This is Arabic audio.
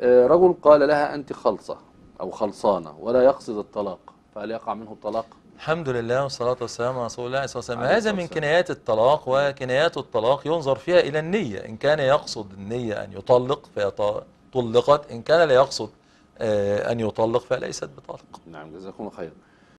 آه، رجل قال لها أنت خلصة أو خلصانة ولا يقصد الطلاق فهل يقع منه الطلاق؟ الحمد لله والصلاة والسلام على رسول الله صلى الله عليه وسلم هذا من كنايات الطلاق وكنايات الطلاق ينظر فيها إلى النية إن كان يقصد النية أن يطلق فطلقت إن كان لا يقصد آه، أن يطلق فليست بطلق نعم جزاكم الله خير